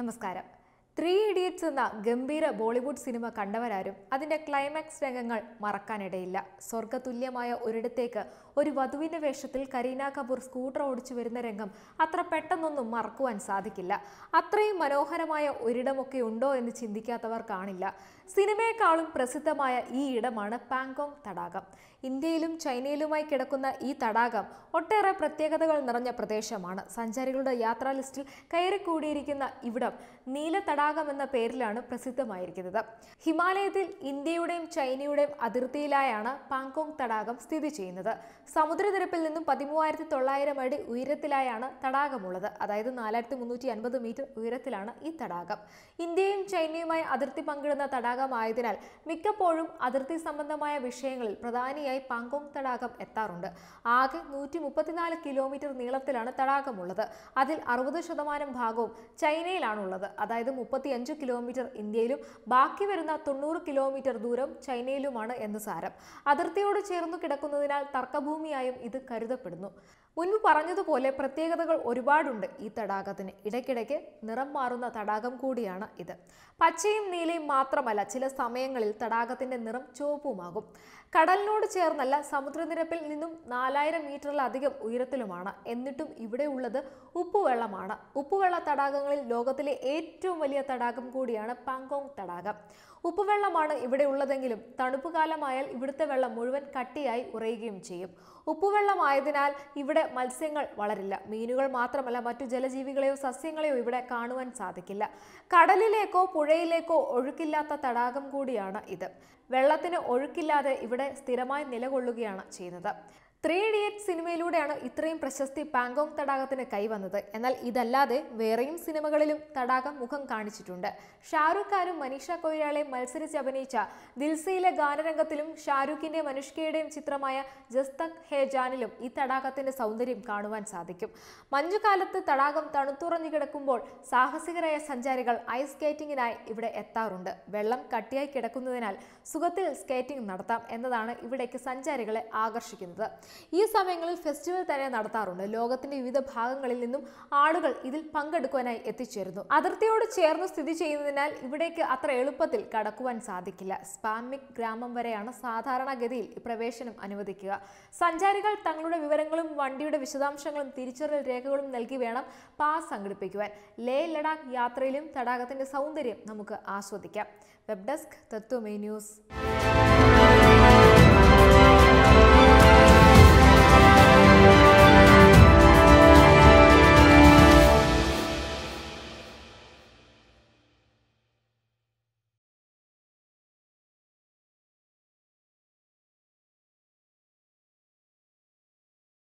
നമസ്കാരം three idiots എന്ന ഗംഭീര ബോളിവുഡ് സിനിമ കണ്ടവരാരും അതിൻ്റെ ക്ലൈമാക്സ് രംഗങ്ങൾ മറക്കാനിടയില്ല സ്വർഗതുല്യമായ ഒരിടത്തേക്ക് ഒരു വധുവിൻ്റെ വേഷത്തിൽ കരീന കപൂർ സ്കൂട്ടർ ഓടിച്ചു വരുന്ന രംഗം അത്ര പെട്ടെന്നൊന്നും മറക്കുവാൻ സാധിക്കില്ല അത്രയും മനോഹരമായ ഒരിടമൊക്കെ ഉണ്ടോ എന്ന് ചിന്തിക്കാത്തവർ കാണില്ല സിനിമയെക്കാളും പ്രസിദ്ധമായ ഈ ഇടമാണ് പാങ്കോങ് തടാകം ഇന്ത്യയിലും ചൈനയിലുമായി കിടക്കുന്ന ഈ തടാകം ഒട്ടേറെ പ്രത്യേകതകൾ നിറഞ്ഞ പ്രദേശമാണ് സഞ്ചാരികളുടെ യാത്രാ ലിസ്റ്റിൽ കയറിക്കൂടിയിരിക്കുന്ന ഇവിടം നീല തടാക എന്ന പേരിലാണ് പ്രസിദ്ധമായിരിക്കുന്നത് ഹിമാലയത്തിൽ ഇന്ത്യയുടെയും ചൈനയുടെയും അതിർത്തിയിലായാണ് പാങ്കോങ് തടാകം സ്ഥിതി ചെയ്യുന്നത് സമുദ്രനിരപ്പിൽ നിന്നും പതിമൂവായിരത്തി തൊള്ളായിരം അടി ഉയരത്തിലായാണ് തടാകമുള്ളത് അതായത് നാലായിരത്തി മുന്നൂറ്റി അൻപത് മീറ്റർ ഉയരത്തിലാണ് ഈ തടാകം ഇന്ത്യയും ചൈനയുമായി അതിർത്തി പങ്കിടുന്ന തടാകമായതിനാൽ മിക്കപ്പോഴും അതിർത്തി സംബന്ധമായ വിഷയങ്ങളിൽ പ്രധാനിയായി പാങ്കോങ് തടാകം എത്താറുണ്ട് ആകെ നൂറ്റി മുപ്പത്തിനാല് കിലോമീറ്റർ നീളത്തിലാണ് തടാകമുള്ളത് അതിൽ അറുപത് ശതമാനം ഭാഗവും ചൈനയിലാണുള്ളത് അതായത് മുപ്പത് മുപ്പത്തിയഞ്ച് കിലോമീറ്റർ ഇന്ത്യയിലും ബാക്കി വരുന്ന തൊണ്ണൂറ് കിലോമീറ്റർ ദൂരം ചൈനയിലുമാണ് എന്ന് സാരം അതിർത്തിയോട് ചേർന്നു കിടക്കുന്നതിനാൽ തർക്കഭൂമിയായും ഇത് കരുതപ്പെടുന്നു മുൻപ് പറഞ്ഞതുപോലെ പ്രത്യേകതകൾ ഒരുപാടുണ്ട് ഈ തടാകത്തിന് ഇടയ്ക്കിടയ്ക്ക് നിറം മാറുന്ന തടാകം കൂടിയാണ് ഇത് പച്ചയും നീലയും മാത്രമല്ല ചില സമയങ്ങളിൽ തടാകത്തിൻ്റെ നിറം ചുവപ്പുമാകും കടലിനോട് ചേർന്നല്ല സമുദ്രനിരപ്പിൽ നിന്നും നാലായിരം മീറ്ററിലധികം ഉയരത്തിലുമാണ് എന്നിട്ടും ഇവിടെ ഉള്ളത് ഉപ്പുവെള്ളമാണ് ഉപ്പുവെള്ള തടാകങ്ങളിൽ ലോകത്തിലെ ഏറ്റവും വലിയ തടാകം കൂടിയാണ് പാങ്കോങ് തടാകം ഉപ്പുവെള്ളമാണ് ഇവിടെ ഉള്ളതെങ്കിലും തണുപ്പ് കാലമായാൽ ഇവിടുത്തെ വെള്ളം മുഴുവൻ കട്ടിയായി ഉറയുകയും ചെയ്യും ഉപ്പുവെള്ളമായതിനാൽ ഇവിടെ മത്സ്യങ്ങൾ വളരില്ല മീനുകൾ മാത്രമല്ല മറ്റു ജലജീവികളെയോ സസ്യങ്ങളെയോ ഇവിടെ കാണുവാൻ സാധിക്കില്ല കടലിലേക്കോ പുഴയിലേക്കോ ഒഴുക്കില്ലാത്ത തടാകം കൂടിയാണ് ഇത് വെള്ളത്തിന് ഒഴുക്കില്ലാതെ ഇവിടെ സ്ഥിരമായി നിലകൊള്ളുകയാണ് ചെയ്യുന്നത് ത്രീ ഇഡിയറ്റ് സിനിമയിലൂടെയാണ് ഇത്രയും പ്രശസ്തി പാങ്കോങ് തടാകത്തിന് കൈവന്നത് എന്നാൽ ഇതല്ലാതെ വേറെയും സിനിമകളിലും തടാകം മുഖം കാണിച്ചിട്ടുണ്ട് ഷാരൂഖ് ഖാനും മനീഷ കൊയിരാളെ മത്സരിച്ച് അഭിനയിച്ച ദിൽസയിലെ ഗാനരംഗത്തിലും ഷാരൂഖിന്റെ മനുഷ്കയുടെയും ചിത്രമായ ജസ്തക് ഹേ ജാനിലും ഈ തടാകത്തിന്റെ സൗന്ദര്യം കാണുവാൻ സാധിക്കും മഞ്ഞുകാലത്ത് തടാകം തണുത്തുറഞ്ഞു കിടക്കുമ്പോൾ സാഹസികരായ സഞ്ചാരികൾ ഐസ് സ്കേറ്റിംഗിനായി ഇവിടെ എത്താറുണ്ട് വെള്ളം കട്ടിയായി കിടക്കുന്നതിനാൽ സുഖത്തിൽ സ്കേറ്റിംഗ് നടത്താം എന്നതാണ് ഇവിടേക്ക് സഞ്ചാരികളെ ആകർഷിക്കുന്നത് ഈ സമയങ്ങളിൽ ഫെസ്റ്റിവൽ തന്നെ നടത്താറുണ്ട് ലോകത്തിന്റെ വിവിധ ഭാഗങ്ങളിൽ നിന്നും ആളുകൾ ഇതിൽ പങ്കെടുക്കുവാനായി എത്തിച്ചേരുന്നു അതിർത്തിയോട് ചേർന്ന് സ്ഥിതി ചെയ്യുന്നതിനാൽ ഇവിടേക്ക് അത്ര എളുപ്പത്തിൽ കടക്കുവാൻ സാധിക്കില്ല സ്പാമിക് ഗ്രാമം വരെയാണ് സാധാരണഗതിയിൽ പ്രവേശനം അനുവദിക്കുക സഞ്ചാരികൾ തങ്ങളുടെ വിവരങ്ങളും വണ്ടിയുടെ വിശദാംശങ്ങളും തിരിച്ചറിയൽ രേഖകളും നൽകി വേണം പാസ് സംഘടിപ്പിക്കുവാൻ ലേ ലഡാക്ക് യാത്രയിലും തടാകത്തിന്റെ സൗന്ദര്യം നമുക്ക് ആസ്വദിക്കാം വെബ് ഡെസ്ക് തത്വമേ ന്യൂസ്